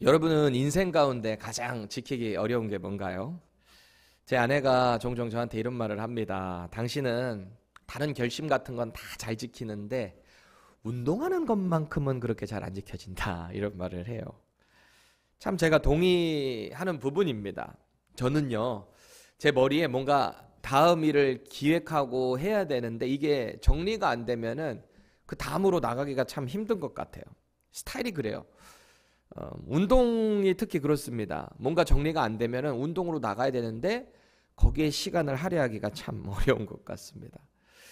여러분은 인생 가운데 가장 지키기 어려운 게 뭔가요? 제 아내가 종종 저한테 이런 말을 합니다. 당신은 다른 결심 같은 건 다 잘 지키는데 운동하는 것만큼은 그렇게 잘 안 지켜진다. 이런 말을 해요. 참 제가 동의하는 부분입니다. 저는요, 제 머리에 뭔가 다음 일을 기획하고 해야 되는데 이게 정리가 안 되면은 그 다음으로 나가기가 참 힘든 것 같아요. 스타일이 그래요. 어, 운동이 특히 그렇습니다. 뭔가 정리가 안되면 운동으로 나가야 되는데 거기에 시간을 할애하기가 참 어려운 것 같습니다.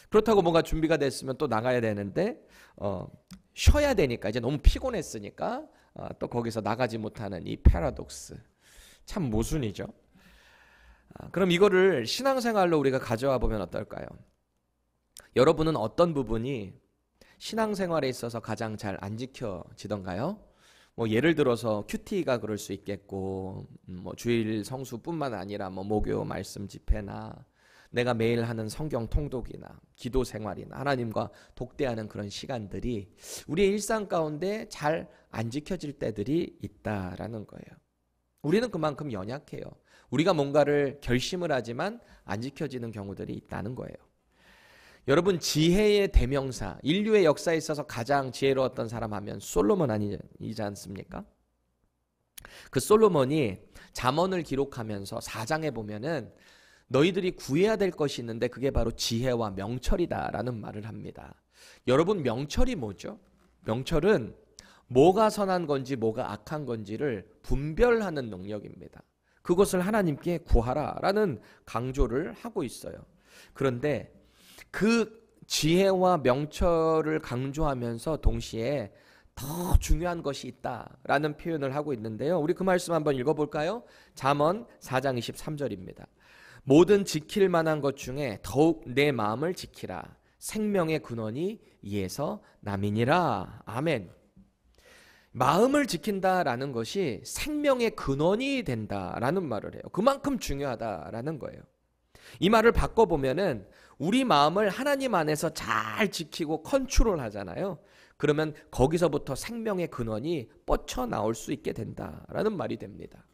그렇다고 뭔가 준비가 됐으면 또 나가야 되는데 어, 쉬어야 되니까 이제 너무 피곤했으니까 어, 또 거기서 나가지 못하는 이 패러독스 참 모순이죠. 아, 그럼 이거를 신앙생활로 우리가 가져와 보면 어떨까요? 여러분은 어떤 부분이 신앙생활에 있어서 가장 잘 안 지켜지던가요? 뭐 예를 들어서 큐티가 그럴 수 있겠고 음, 뭐 주일 성수뿐만 아니라 뭐 목요 말씀 집회나 내가 매일 하는 성경 통독이나 기도 생활이나 하나님과 독대하는 그런 시간들이 우리의 일상 가운데 잘 안 지켜질 때들이 있다라는 거예요. 우리는 그만큼 연약해요. 우리가 뭔가를 결심을 하지만 안 지켜지는 경우들이 있다는 거예요. 여러분 지혜의 대명사, 인류의 역사에 있어서 가장 지혜로웠던 사람 하면 솔로몬 아니지 않습니까? 그 솔로몬이 잠언을 기록하면서 4장에 보면은 너희들이 구해야 될 것이 있는데 그게 바로 지혜와 명철이다라는 말을 합니다. 여러분 명철이 뭐죠? 명철은 뭐가 선한 건지 뭐가 악한 건지를 분별하는 능력입니다. 그것을 하나님께 구하라라는 강조를 하고 있어요. 그런데 그 지혜와 명철을 강조하면서 동시에 더 중요한 것이 있다라는 표현을 하고 있는데요. 우리 그 말씀 한번 읽어볼까요? 잠언 4장 23절입니다. 모든 지킬 만한 것 중에 더욱 내 마음을 지키라. 생명의 근원이 이에서 남이니라. 아멘. 마음을 지킨다라는 것이 생명의 근원이 된다라는 말을 해요. 그만큼 중요하다라는 거예요. 이 말을 바꿔보면은 우리 마음을 하나님 안에서 잘 지키고 컨트롤 하잖아요. 그러면 거기서부터 생명의 근원이 뻗쳐 나올 수 있게 된다라는 말이 됩니다.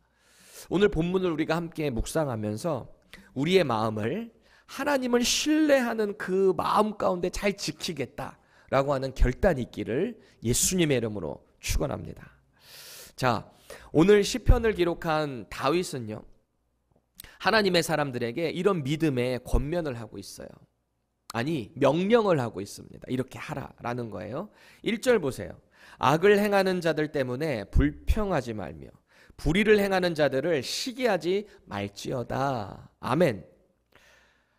오늘 본문을 우리가 함께 묵상하면서 우리의 마음을 하나님을 신뢰하는 그 마음 가운데 잘 지키겠다라고 하는 결단이 있기를 예수님의 이름으로 축원합니다. 자, 오늘 시편을 기록한 다윗은요. 하나님의 사람들에게 이런 믿음의 권면을 하고 있어요. 아니, 명령을 하고 있습니다. 이렇게 하라라는 거예요. 1절 보세요. 악을 행하는 자들 때문에 불평하지 말며 불의를 행하는 자들을 시기하지 말지어다. 아멘.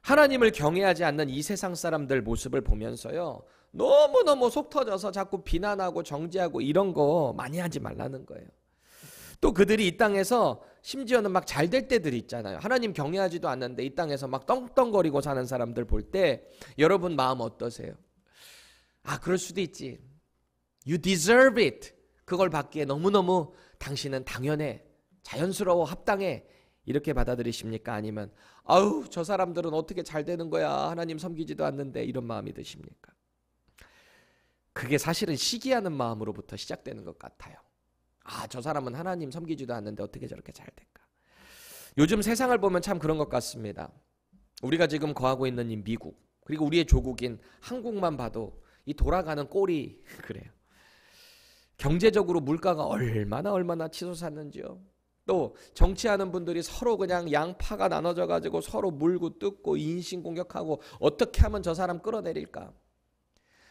하나님을 경외하지 않는 이 세상 사람들 모습을 보면서요. 너무너무 속 터져서 자꾸 비난하고 정죄하고 이런 거 많이 하지 말라는 거예요. 또 그들이 이 땅에서 심지어는 막 잘 될 때들이 있잖아요. 하나님 경외하지도 않는데 이 땅에서 막 떵떵거리고 사는 사람들 볼 때 여러분 마음 어떠세요? 아, 그럴 수도 있지. You deserve it. 그걸 받기에 너무너무 당신은 당연해. 자연스러워. 합당해. 이렇게 받아들이십니까? 아니면 아우, 저 사람들은 어떻게 잘 되는 거야. 하나님 섬기지도 않는데 이런 마음이 드십니까? 그게 사실은 시기하는 마음으로부터 시작되는 것 같아요. 아, 저 사람은 하나님 섬기지도 않는데 어떻게 저렇게 잘 될까? 요즘 세상을 보면 참 그런 것 같습니다. 우리가 지금 거하고 있는 이 미국, 그리고 우리의 조국인 한국만 봐도 이 돌아가는 꼴이 그래요. 경제적으로 물가가 얼마나 얼마나 치솟았는지요. 또 정치하는 분들이 서로 그냥 양파가 나눠져 가지고 서로 물고 뜯고 인신 공격하고 어떻게 하면 저 사람 끌어내릴까?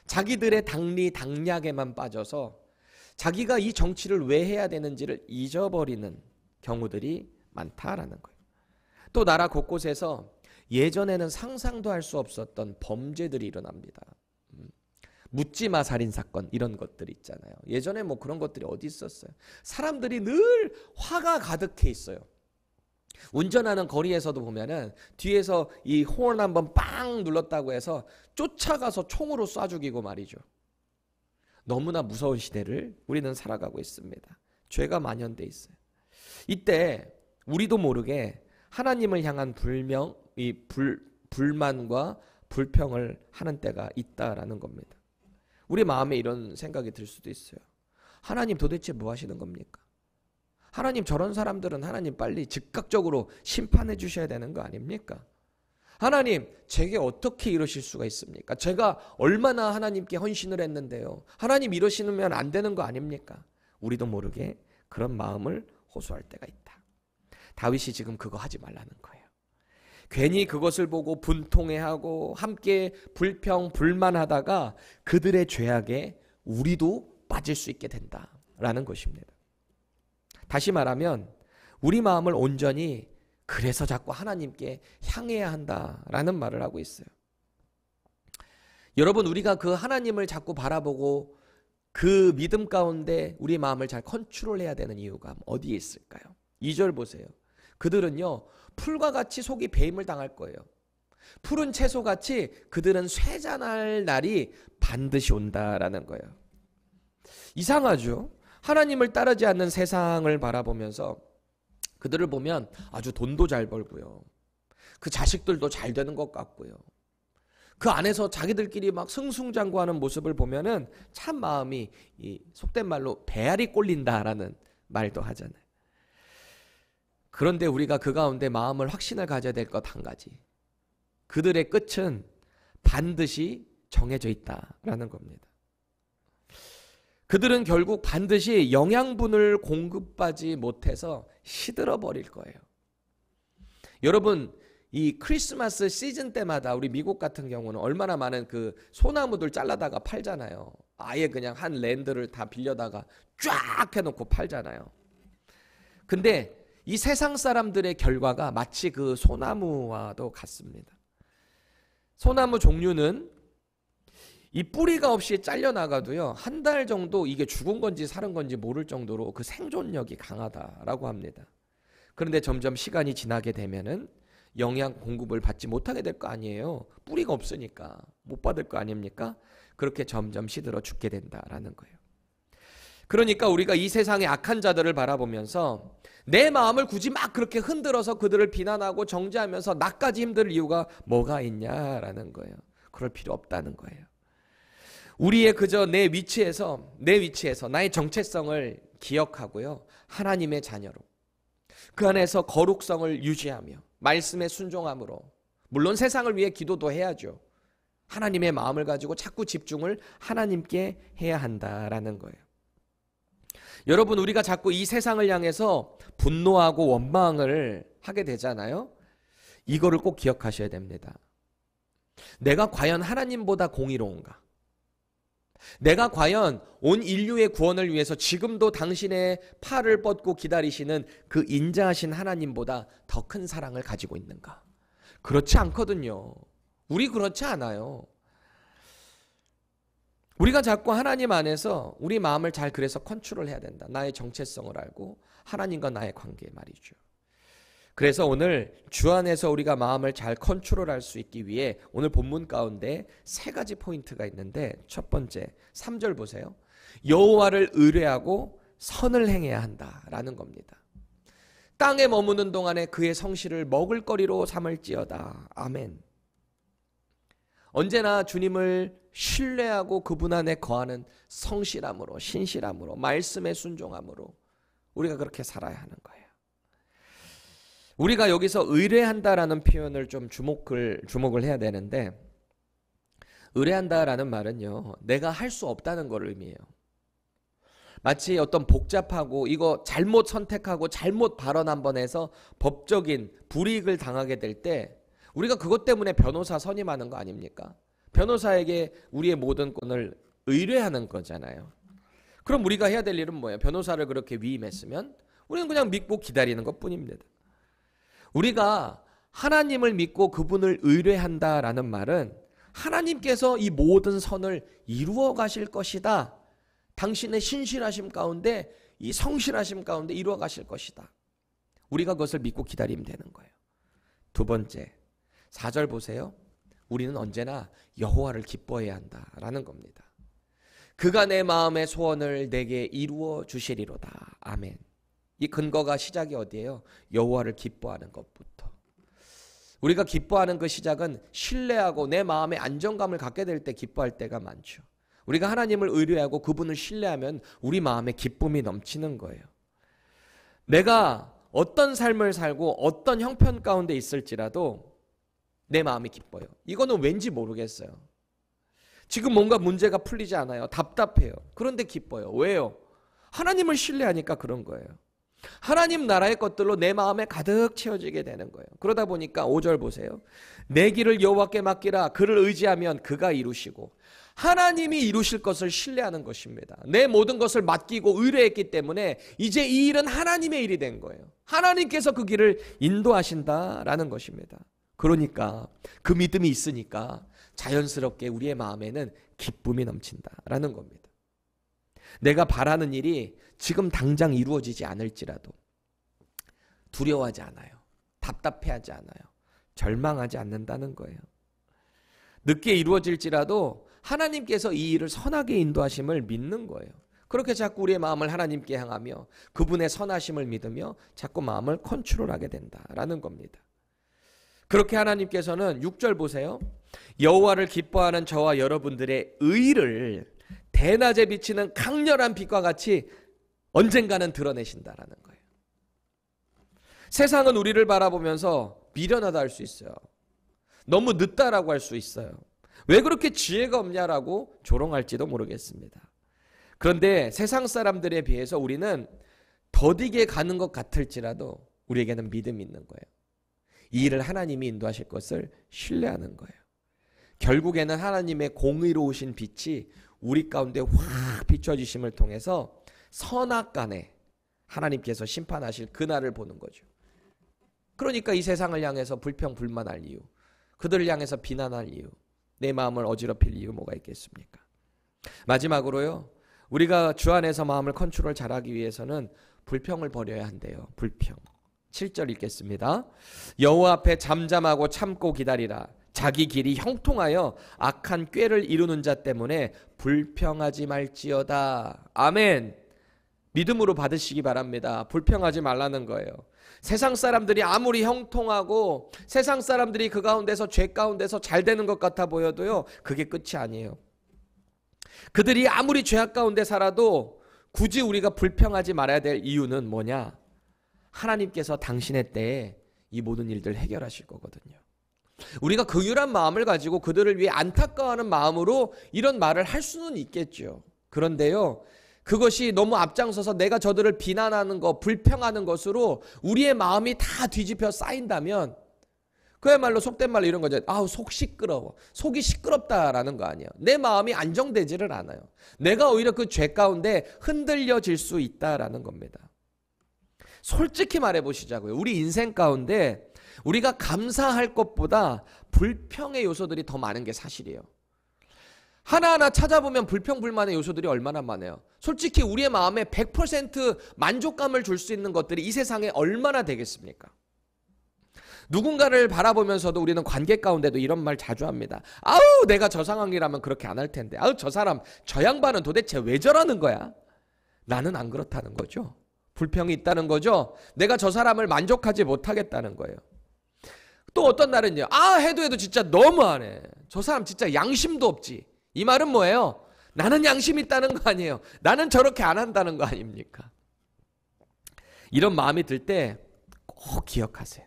자기들의 당리 당략에만 빠져서 자기가 이 정치를 왜 해야 되는지를 잊어버리는 경우들이 많다라는 거예요. 또 나라 곳곳에서 예전에는 상상도 할 수 없었던 범죄들이 일어납니다. 음, 묻지마 살인 사건 이런 것들 있잖아요. 예전에 뭐 그런 것들이 어디 있었어요? 사람들이 늘 화가 가득해 있어요. 운전하는 거리에서도 보면은 뒤에서 이 호언 한번 빵 눌렀다고 해서 쫓아가서 총으로 쏴 죽이고 말이죠. 너무나 무서운 시대를 우리는 살아가고 있습니다. 죄가 만연돼 있어요. 이때 우리도 모르게 하나님을 향한 불명, 이 불, 불만과 불평을 하는 때가 있다라는 겁니다. 우리 마음에 이런 생각이 들 수도 있어요. 하나님 도대체 뭐 하시는 겁니까? 하나님 저런 사람들은 하나님 빨리 즉각적으로 심판해 주셔야 되는 거 아닙니까? 하나님, 제게 어떻게 이러실 수가 있습니까? 제가 얼마나 하나님께 헌신을 했는데요. 하나님 이러시면 안 되는 거 아닙니까? 우리도 모르게 그런 마음을 호소할 때가 있다. 다윗이 지금 그거 하지 말라는 거예요. 괜히 그것을 보고 분통해하고 함께 불평, 불만하다가 그들의 죄악에 우리도 빠질 수 있게 된다라는 것입니다. 다시 말하면 우리 마음을 온전히 그래서 자꾸 하나님께 향해야 한다라는 말을 하고 있어요. 여러분, 우리가 그 하나님을 자꾸 바라보고 그 믿음 가운데 우리 마음을 잘 컨트롤해야 되는 이유가 어디에 있을까요? 2절 보세요. 그들은요, 풀과 같이 속이 배임을 당할 거예요. 푸른 채소같이 그들은 쇠잔할 날이 반드시 온다라는 거예요. 이상하죠? 하나님을 따르지 않는 세상을 바라보면서 그들을 보면 아주 돈도 잘 벌고요. 그 자식들도 잘 되는 것 같고요. 그 안에서 자기들끼리 막 승승장구하는 모습을 보면은 참 마음이 이 속된 말로 배알이 꼴린다라는 말도 하잖아요. 그런데 우리가 그 가운데 마음을 확신을 가져야 될 것 한 가지. 그들의 끝은 반드시 정해져 있다라는 겁니다. 그들은 결국 반드시 영양분을 공급받지 못해서 시들어 버릴 거예요. 여러분, 이 크리스마스 시즌 때마다 우리 미국 같은 경우는 얼마나 많은 그 소나무들 잘라다가 팔잖아요. 아예 그냥 한 랜드를 다 빌려다가 쫙 해놓고 팔잖아요. 근데 이 세상 사람들의 결과가 마치 그 소나무와도 같습니다. 소나무 종류는 이 뿌리가 없이 잘려 나가도요 한 달 정도 이게 죽은 건지 살은 건지 모를 정도로 그 생존력이 강하다라고 합니다. 그런데 점점 시간이 지나게 되면은 영양 공급을 받지 못하게 될 거 아니에요. 뿌리가 없으니까 못 받을 거 아닙니까? 그렇게 점점 시들어 죽게 된다라는 거예요. 그러니까 우리가 이 세상의 악한 자들을 바라보면서 내 마음을 굳이 막 그렇게 흔들어서 그들을 비난하고 정죄하면서 나까지 힘들 이유가 뭐가 있냐라는 거예요. 그럴 필요 없다는 거예요. 우리의 그저 내 위치에서 내 위치에서 나의 정체성을 기억하고요. 하나님의 자녀로 그 안에서 거룩성을 유지하며 말씀에 순종함으로 물론 세상을 위해 기도도 해야죠. 하나님의 마음을 가지고 자꾸 집중을 하나님께 해야 한다라는 거예요. 여러분 우리가 자꾸 이 세상을 향해서 분노하고 원망을 하게 되잖아요. 이거를 꼭 기억하셔야 됩니다. 내가 과연 하나님보다 공의로운가? 내가 과연 온 인류의 구원을 위해서 지금도 당신의 팔을 뻗고 기다리시는 그 인자하신 하나님보다 더 큰 사랑을 가지고 있는가? 그렇지 않거든요. 우리 그렇지 않아요. 우리가 자꾸 하나님 안에서 우리 마음을 잘 그래서 컨트롤 해야 된다. 나의 정체성을 알고 하나님과 나의 관계 말이죠. 그래서 오늘 주 안에서 우리가 마음을 잘 컨트롤할 수 있기 위해 오늘 본문 가운데 세 가지 포인트가 있는데 첫 번째 3절 보세요. 여호와를 의뢰하고 선을 행해야 한다라는 겁니다. 땅에 머무는 동안에 그의 성실을 먹을 거리로 삼을지어다. 아멘. 언제나 주님을 신뢰하고 그분 안에 거하는 성실함으로 신실함으로 말씀의 순종함으로 우리가 그렇게 살아야 하는 거예요. 우리가 여기서 의뢰한다라는 표현을 좀 주목을 주목을 해야 되는데 의뢰한다라는 말은요. 내가 할 수 없다는 걸 의미해요. 마치 어떤 복잡하고 이거 잘못 선택하고 잘못 발언 한번 해서 법적인 불이익을 당하게 될 때 우리가 그것 때문에 변호사 선임하는 거 아닙니까? 변호사에게 우리의 모든 권을 의뢰하는 거잖아요. 그럼 우리가 해야 될 일은 뭐예요? 변호사를 그렇게 위임했으면 우리는 그냥 믿고 기다리는 것 뿐입니다. 우리가 하나님을 믿고 그분을 의뢰한다라는 말은 하나님께서 이 모든 선을 이루어 가실 것이다. 당신의 신실하심 가운데 이 성실하심 가운데 이루어 가실 것이다. 우리가 그것을 믿고 기다리면 되는 거예요. 두 번째. 4절 보세요. 우리는 언제나 여호와를 기뻐해야 한다라는 겁니다. 그가 내 마음의 소원을 내게 이루어 주시리로다. 아멘. 이 근거가 시작이 어디예요? 여호와를 기뻐하는 것부터. 우리가 기뻐하는 그 시작은 신뢰하고 내 마음에 안정감을 갖게 될 때 기뻐할 때가 많죠. 우리가 하나님을 의뢰하고 그분을 신뢰하면 우리 마음에 기쁨이 넘치는 거예요. 내가 어떤 삶을 살고 어떤 형편 가운데 있을지라도 내 마음이 기뻐요. 이거는 왠지 모르겠어요. 지금 뭔가 문제가 풀리지 않아요. 답답해요. 그런데 기뻐요. 왜요? 하나님을 신뢰하니까 그런 거예요. 하나님 나라의 것들로 내 마음에 가득 채워지게 되는 거예요. 그러다 보니까 5절 보세요. 내 길을 여호와께 맡기라. 그를 의지하면 그가 이루시고 하나님이 이루실 것을 신뢰하는 것입니다. 내 모든 것을 맡기고 의뢰했기 때문에 이제 이 일은 하나님의 일이 된 거예요. 하나님께서 그 길을 인도하신다라는 것입니다. 그러니까 그 믿음이 있으니까 자연스럽게 우리의 마음에는 기쁨이 넘친다라는 겁니다. 내가 바라는 일이 지금 당장 이루어지지 않을지라도 두려워하지 않아요. 답답해하지 않아요. 절망하지 않는다는 거예요. 늦게 이루어질지라도 하나님께서 이 일을 선하게 인도하심을 믿는 거예요. 그렇게 자꾸 우리의 마음을 하나님께 향하며 그분의 선하심을 믿으며 자꾸 마음을 컨트롤하게 된다라는 겁니다. 그렇게 하나님께서는 6절 보세요. 여호와를 기뻐하는 저와 여러분들의 의를 대낮에 비치는 강렬한 빛과 같이 언젠가는 드러내신다라는 거예요. 세상은 우리를 바라보면서 미련하다 할 수 있어요. 너무 늦다라고 할 수 있어요. 왜 그렇게 지혜가 없냐라고 조롱할지도 모르겠습니다. 그런데 세상 사람들에 비해서 우리는 더디게 가는 것 같을지라도 우리에게는 믿음이 있는 거예요. 이 일을 하나님이 인도하실 것을 신뢰하는 거예요. 결국에는 하나님의 공의로우신 빛이 우리 가운데 확 비춰지심을 통해서 선악 간에 하나님께서 심판하실 그날을 보는 거죠. 그러니까 이 세상을 향해서 불평 불만할 이유, 그들을 향해서 비난할 이유, 내 마음을 어지럽힐 이유 뭐가 있겠습니까? 마지막으로요. 우리가 주 안에서 마음을 컨트롤 잘하기 위해서는 불평을 버려야 한대요. 불평. 7절 읽겠습니다. 여호와 앞에 잠잠하고 참고 기다리라. 자기 길이 형통하여 악한 꾀를 이루는 자 때문에 불평하지 말지어다. 아멘. 믿음으로 받으시기 바랍니다. 불평하지 말라는 거예요. 세상 사람들이 아무리 형통하고 세상 사람들이 그 가운데서 죄 가운데서 잘 되는 것 같아 보여도요. 그게 끝이 아니에요. 그들이 아무리 죄악 가운데 살아도 굳이 우리가 불평하지 말아야 될 이유는 뭐냐? 하나님께서 당신의 때에 이 모든 일들 해결하실 거거든요. 우리가 극휼한 마음을 가지고 그들을 위해 안타까워하는 마음으로 이런 말을 할 수는 있겠죠. 그런데요. 그것이 너무 앞장서서 내가 저들을 비난하는 것, 불평하는 것으로 우리의 마음이 다 뒤집혀 쌓인다면 그야말로 속된 말로 이런 거죠. 아우, 속 시끄러워. 속이 시끄럽다라는 거 아니에요. 내 마음이 안정되지를 않아요. 내가 오히려 그 죄 가운데 흔들려질 수 있다라는 겁니다. 솔직히 말해 보시자고요. 우리 인생 가운데 우리가 감사할 것보다 불평의 요소들이 더 많은 게 사실이에요. 하나하나 찾아보면 불평불만의 요소들이 얼마나 많아요. 솔직히 우리의 마음에 100% 만족감을 줄 수 있는 것들이 이 세상에 얼마나 되겠습니까? 누군가를 바라보면서도 우리는 관계 가운데도 이런 말 자주 합니다. 아우, 내가 저 상황이라면 그렇게 안 할 텐데. 아우, 저 사람, 저 양반은 도대체 왜 저러는 거야? 나는 안 그렇다는 거죠. 불평이 있다는 거죠. 내가 저 사람을 만족하지 못하겠다는 거예요. 또 어떤 날은요. 아, 해도 해도 진짜 너무안 해. 저 사람 진짜 양심도 없지. 이 말은 뭐예요? 나는 양심 있다는 거 아니에요. 나는 저렇게 안 한다는 거 아닙니까? 이런 마음이 들 때 꼭 기억하세요.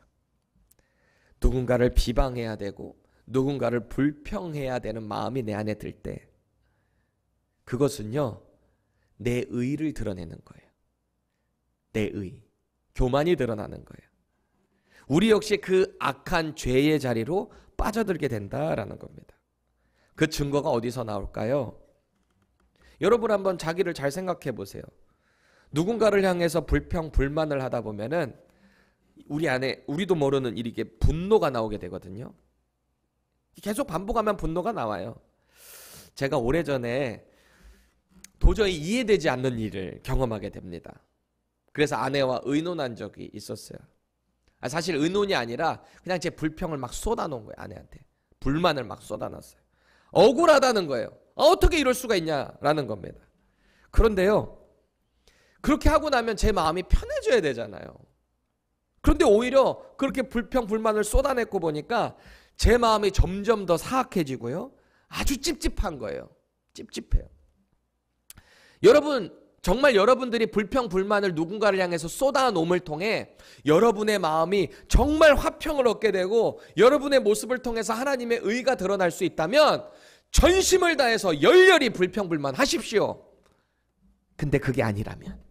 누군가를 비방해야 되고 누군가를 불평해야 되는 마음이 내 안에 들 때 그것은요. 내 의를 드러내는 거예요. 내 의. 교만이 드러나는 거예요. 우리 역시 그 악한 죄의 자리로 빠져들게 된다라는 겁니다. 그 증거가 어디서 나올까요? 여러분 한번 자기를 잘 생각해 보세요. 누군가를 향해서 불평, 불만을 하다 보면은 우리 안에 우리도 모르는 일이 게 분노가 나오게 되거든요. 계속 반복하면 분노가 나와요. 제가 오래전에 도저히 이해되지 않는 일을 경험하게 됩니다. 그래서 아내와 의논한 적이 있었어요. 아, 사실 의논이 아니라 그냥 제 불평을 막 쏟아놓은 거예요, 아내한테. 불만을 막 쏟아놨어요. 억울하다는 거예요. 어떻게 이럴 수가 있냐라는 겁니다. 그런데요. 그렇게 하고 나면 제 마음이 편해져야 되잖아요. 그런데 오히려 그렇게 불평 불만을 쏟아냈고 보니까 제 마음이 점점 더 사악해지고요. 아주 찝찝한 거예요. 찝찝해요. 여러분 정말 여러분들이 불평 불만을 누군가를 향해서 쏟아놓음을 통해 여러분의 마음이 정말 화평을 얻게 되고 여러분의 모습을 통해서 하나님의 의가 드러날 수 있다면 전심을 다해서 열렬히 불평불만 하십시오. 근데 그게 아니라면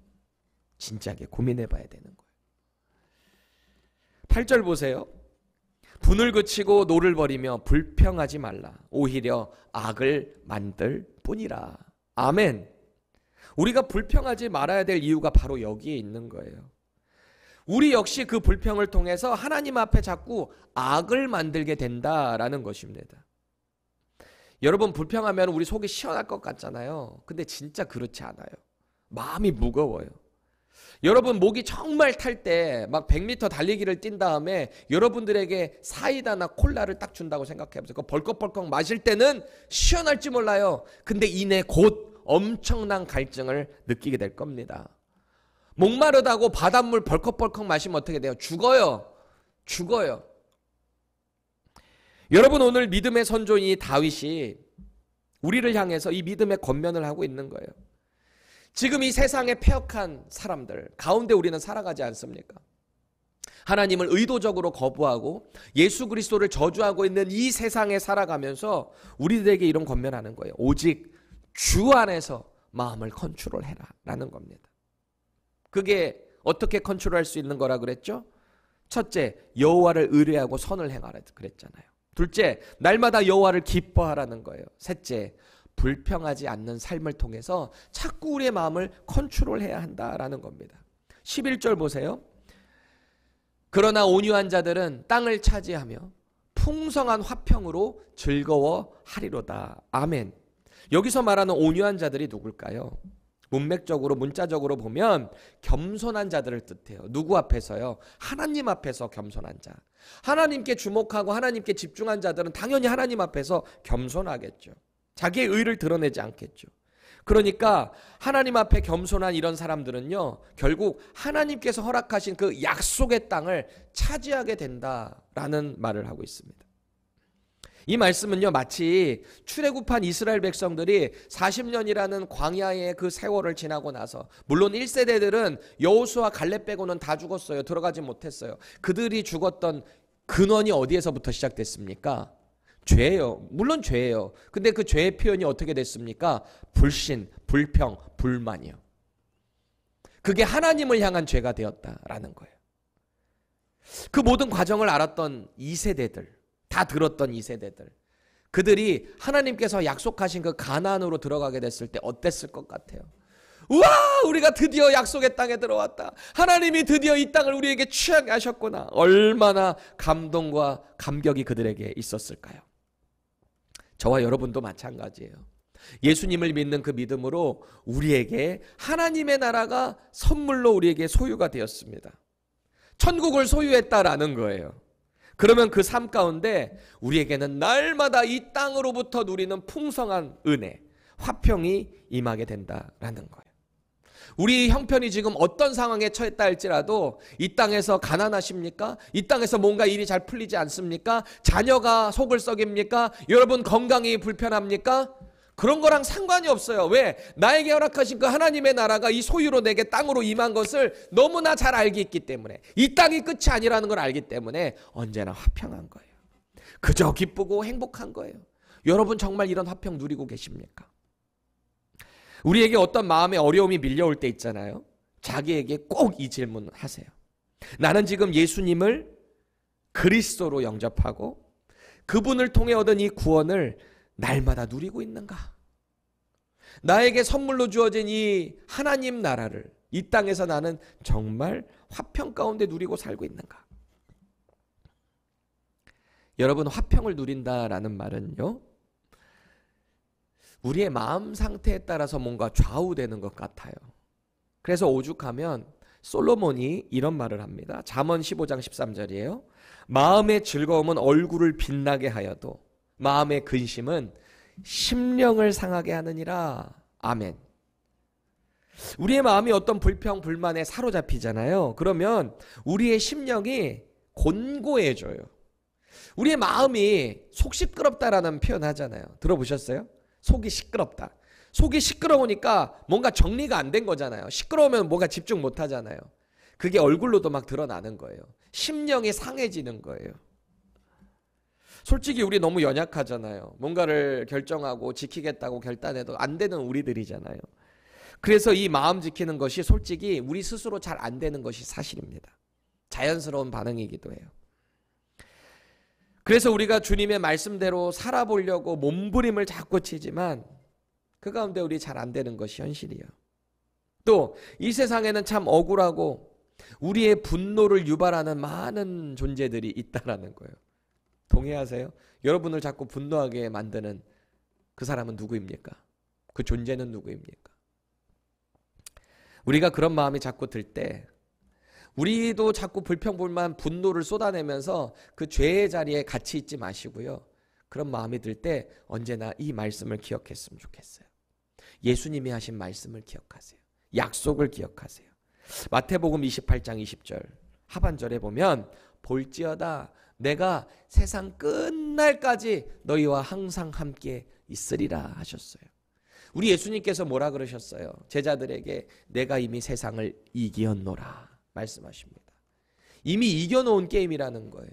진지하게 고민해 봐야 되는 거예요. 8절 보세요. 분을 그치고 노를 버리며 불평하지 말라. 오히려 악을 만들 뿐이라. 아멘. 우리가 불평하지 말아야 될 이유가 바로 여기에 있는 거예요. 우리 역시 그 불평을 통해서 하나님 앞에 자꾸 악을 만들게 된다라는 것입니다. 여러분 불평하면 우리 속이 시원할 것 같잖아요. 근데 진짜 그렇지 않아요. 마음이 무거워요. 여러분 목이 정말 탈 때 막 100m 달리기를 뛴 다음에 여러분들에게 사이다나 콜라를 딱 준다고 생각해 보세요. 그 벌컥벌컥 마실 때는 시원할지 몰라요. 근데 이내 곧 엄청난 갈증을 느끼게 될 겁니다. 목마르다고 바닷물 벌컥벌컥 마시면 어떻게 돼요? 죽어요. 죽어요. 여러분 오늘 믿음의 선조인 다윗이 우리를 향해서 이 믿음의 권면을 하고 있는 거예요. 지금 이 세상의 폐역한 사람들 가운데 우리는 살아가지 않습니까? 하나님을 의도적으로 거부하고 예수 그리스도를 저주하고 있는 이 세상에 살아가면서 우리들에게 이런 권면하는 거예요. 오직 주 안에서 마음을 컨트롤해라 라는 겁니다. 그게 어떻게 컨트롤할 수 있는 거라 그랬죠? 첫째 여호와를 의뢰하고 선을 행하라 그랬잖아요. 둘째, 날마다 여호와를 기뻐하라는 거예요. 셋째, 불평하지 않는 삶을 통해서 자꾸 우리의 마음을 컨트롤해야 한다라는 겁니다. 11절 보세요. 그러나 온유한 자들은 땅을 차지하며 풍성한 화평으로 즐거워하리로다. 아멘. 여기서 말하는 온유한 자들이 누굴까요? 문맥적으로 문자적으로 보면 겸손한 자들을 뜻해요. 누구 앞에서요? 하나님 앞에서 겸손한 자. 하나님께 주목하고 하나님께 집중한 자들은 당연히 하나님 앞에서 겸손하겠죠. 자기의 의를 드러내지 않겠죠. 그러니까 하나님 앞에 겸손한 이런 사람들은요, 결국 하나님께서 허락하신 그 약속의 땅을 차지하게 된다라는 말을 하고 있습니다. 이 말씀은요, 마치 출애굽한 이스라엘 백성들이 40년이라는 광야의 그 세월을 지나고 나서 물론 1세대들은 여호수와 갈렙 빼고는 다 죽었어요. 들어가지 못했어요. 그들이 죽었던 근원이 어디에서부터 시작됐습니까? 죄예요. 물론 죄예요. 근데 그 죄의 표현이 어떻게 됐습니까? 불신, 불평, 불만이요. 그게 하나님을 향한 죄가 되었다라는 거예요. 그 모든 과정을 알았던 2세대들. 다 들었던 이 세대들. 그들이 하나님께서 약속하신 그 가난으로 들어가게 됐을 때 어땠을 것 같아요? 우와! 우리가 드디어 약속의 땅에 들어왔다. 하나님이 드디어 이 땅을 우리에게 취하게 하셨구나. 얼마나 감동과 감격이 그들에게 있었을까요? 저와 여러분도 마찬가지예요. 예수님을 믿는 그 믿음으로 우리에게 하나님의 나라가 선물로 우리에게 소유가 되었습니다. 천국을 소유했다라는 거예요. 그러면 그 삶 가운데 우리에게는 날마다 이 땅으로부터 누리는 풍성한 은혜, 화평이 임하게 된다라는 거예요. 우리 형편이 지금 어떤 상황에 처했다 할지라도 이 땅에서 가난하십니까? 이 땅에서 뭔가 일이 잘 풀리지 않습니까? 자녀가 속을 썩입니까? 여러분 건강이 불편합니까? 그런 거랑 상관이 없어요. 왜? 나에게 허락하신 그 하나님의 나라가 이 소유로 내게 땅으로 임한 것을 너무나 잘 알기 있기 때문에 이 땅이 끝이 아니라는 걸 알기 때문에 언제나 화평한 거예요. 그저 기쁘고 행복한 거예요. 여러분 정말 이런 화평 누리고 계십니까? 우리에게 어떤 마음의 어려움이 밀려올 때 있잖아요. 자기에게 꼭 이 질문 하세요. 나는 지금 예수님을 그리스도로 영접하고 그분을 통해 얻은 이 구원을 날마다 누리고 있는가? 나에게 선물로 주어진 이 하나님 나라를 이 땅에서 나는 정말 화평 가운데 누리고 살고 있는가? 여러분, 화평을 누린다라는 말은요, 우리의 마음 상태에 따라서 뭔가 좌우되는 것 같아요. 그래서 오죽하면 솔로몬이 이런 말을 합니다. 잠언 15장 13절이에요. 마음의 즐거움은 얼굴을 빛나게 하여도 마음의 근심은 심령을 상하게 하느니라. 아멘. 우리의 마음이 어떤 불평, 불만에 사로잡히잖아요. 그러면 우리의 심령이 곤고해져요. 우리의 마음이 속 시끄럽다라는 표현 하잖아요. 들어보셨어요? 속이 시끄럽다. 속이 시끄러우니까 뭔가 정리가 안 된 거잖아요. 시끄러우면 뭔가 집중 못 하잖아요. 그게 얼굴로도 막 드러나는 거예요. 심령이 상해지는 거예요. 솔직히 우리 너무 연약하잖아요. 뭔가를 결정하고 지키겠다고 결단해도 안 되는 우리들이잖아요. 그래서 이 마음 지키는 것이 솔직히 우리 스스로 잘 안 되는 것이 사실입니다. 자연스러운 반응이기도 해요. 그래서 우리가 주님의 말씀대로 살아보려고 몸부림을 자꾸 치지만 그 가운데 우리 잘 안 되는 것이 현실이에요. 또 이 세상에는 참 억울하고 우리의 분노를 유발하는 많은 존재들이 있다라는 거예요. 동의하세요? 여러분을 자꾸 분노하게 만드는 그 사람은 누구입니까? 그 존재는 누구입니까? 우리가 그런 마음이 자꾸 들 때, 우리도 자꾸 불평불만 분노를 쏟아내면서 그 죄의 자리에 같이 있지 마시고요. 그런 마음이 들 때 언제나 이 말씀을 기억했으면 좋겠어요. 예수님이 하신 말씀을 기억하세요. 약속을 기억하세요. 마태복음 28장 20절 하반절에 보면 볼지어다 내가 세상 끝날까지 너희와 항상 함께 있으리라 하셨어요. 우리 예수님께서 뭐라 그러셨어요? 제자들에게 내가 이미 세상을 이기었노라 말씀하십니다. 이미 이겨놓은 게임이라는 거예요.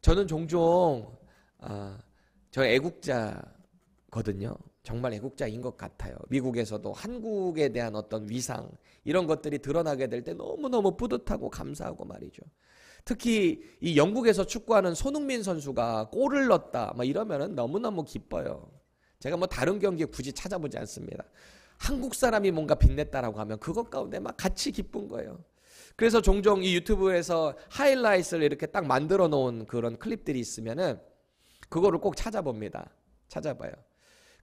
저는 종종 아, 저 애국자거든요. 정말 애국자인 것 같아요. 미국에서도 한국에 대한 어떤 위상 이런 것들이 드러나게 될 때 너무너무 뿌듯하고 감사하고 말이죠. 특히 이 영국에서 축구하는 손흥민 선수가 골을 넣었다. 막 이러면은 너무너무 기뻐요. 제가 뭐 다른 경기 에 굳이 찾아보지 않습니다. 한국 사람이 뭔가 빛냈다라고 하면 그것 가운데 막 같이 기쁜 거예요. 그래서 종종 이 유튜브에서 하이라이트를 이렇게 딱 만들어 놓은 그런 클립들이 있으면은 그거를 꼭 찾아봅니다. 찾아봐요.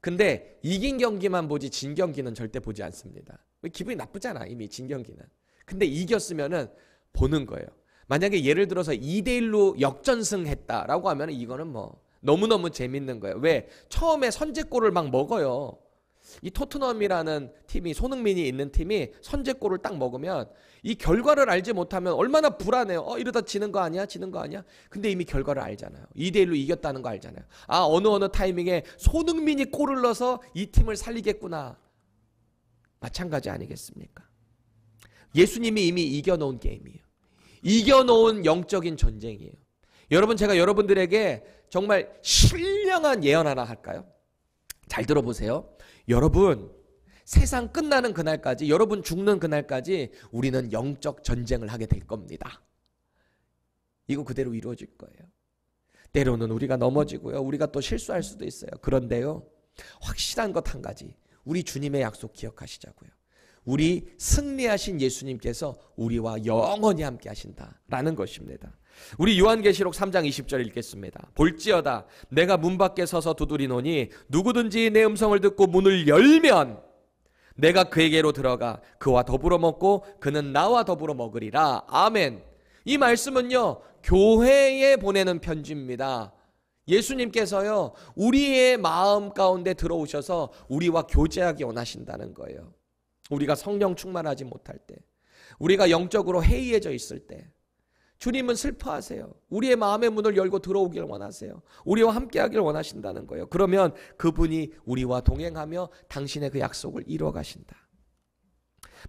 근데 이긴 경기만 보지 진 경기는 절대 보지 않습니다. 기분이 나쁘잖아 이미 진 경기는. 근데 이겼으면은 보는 거예요. 만약에 예를 들어서 2대1로 역전승했다라고 하면 이거는 뭐 너무너무 재밌는 거예요. 왜? 처음에 선제골을 막 먹어요. 이 토트넘이라는 팀이 손흥민이 있는 팀이 선제골을 딱 먹으면 이 결과를 알지 못하면 얼마나 불안해요. 어 이러다 지는 거 아니야? 지는 거 아니야? 근데 이미 결과를 알잖아요. 2대 1로 이겼다는 거 알잖아요. 아 어느 어느 타이밍에 손흥민이 골을 넣어서 이 팀을 살리겠구나. 마찬가지 아니겠습니까? 예수님이 이미 이겨 놓은 게임이에요. 이겨놓은 영적인 전쟁이에요. 여러분 제가 여러분들에게 정말 신령한 예언 하나 할까요? 잘 들어보세요. 여러분 세상 끝나는 그날까지 여러분 죽는 그날까지 우리는 영적 전쟁을 하게 될 겁니다. 이거 그대로 이루어질 거예요. 때로는 우리가 넘어지고요. 우리가 또 실수할 수도 있어요. 그런데요. 확실한 것 한 가지. 우리 주님의 약속 기억하시자고요. 우리 승리하신 예수님께서 우리와 영원히 함께 하신다라는 것입니다. 우리 요한계시록 3장 20절 읽겠습니다. 볼지어다 내가 문 밖에 서서 두드리노니 누구든지 내 음성을 듣고 문을 열면 내가 그에게로 들어가 그와 더불어 먹고 그는 나와 더불어 먹으리라. 아멘. 이 말씀은요. 교회에 보내는 편지입니다. 예수님께서요. 우리의 마음 가운데 들어오셔서 우리와 교제하기 원하신다는 거예요. 우리가 성령 충만하지 못할 때, 우리가 영적으로 해이해져 있을 때, 주님은 슬퍼하세요. 우리의 마음의 문을 열고 들어오기를 원하세요. 우리와 함께하기를 원하신다는 거예요. 그러면 그분이 우리와 동행하며 당신의 그 약속을 이루어 가신다.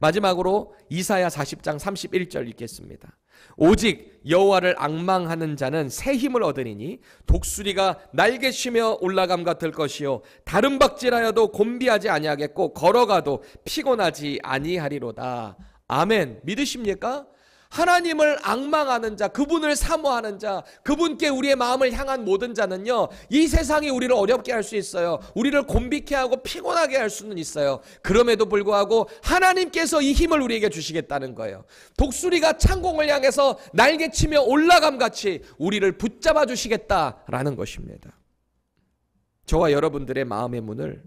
마지막으로 이사야 40장 31절 읽겠습니다. 오직 여호와를 악망하는 자는 새 힘을 얻으리니 독수리가 날개 쉬며 올라감 같을 것이요 다른 박질하여도 곤비하지 아니하겠고 걸어가도 피곤하지 아니하리로다. 아멘. 믿으십니까? 하나님을 악망하는 자, 그분을 사모하는 자, 그분께 우리의 마음을 향한 모든 자는요, 이 세상이 우리를 어렵게 할 수 있어요. 우리를 곤비케 하고 피곤하게 할 수는 있어요. 그럼에도 불구하고 하나님께서 이 힘을 우리에게 주시겠다는 거예요. 독수리가 창공을 향해서 날개치며 올라감 같이 우리를 붙잡아 주시겠다라는 것입니다. 저와 여러분들의 마음의 문을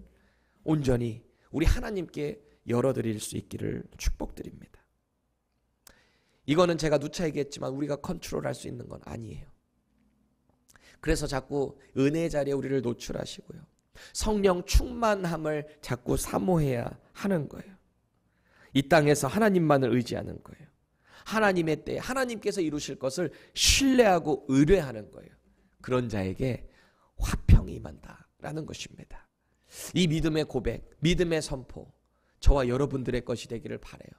온전히 우리 하나님께 열어드릴 수 있기를 축복드립니다. 이거는 제가 누차 얘기했지만 우리가 컨트롤할 수 있는 건 아니에요. 그래서 자꾸 은혜 자리에 우리를 노출하시고요. 성령 충만함을 자꾸 사모해야 하는 거예요. 이 땅에서 하나님만을 의지하는 거예요. 하나님의 때에 하나님께서 이루실 것을 신뢰하고 의뢰하는 거예요. 그런 자에게 화평이 임한다라는 것입니다. 이 믿음의 고백, 믿음의 선포, 저와 여러분들의 것이 되기를 바래요.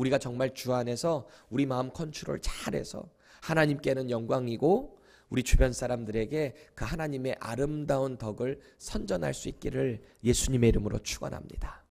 우리가 정말 주 안에서 우리 마음 컨트롤 잘해서 하나님께는 영광이고 우리 주변 사람들에게 그 하나님의 아름다운 덕을 선전할 수 있기를 예수님의 이름으로 축원합니다.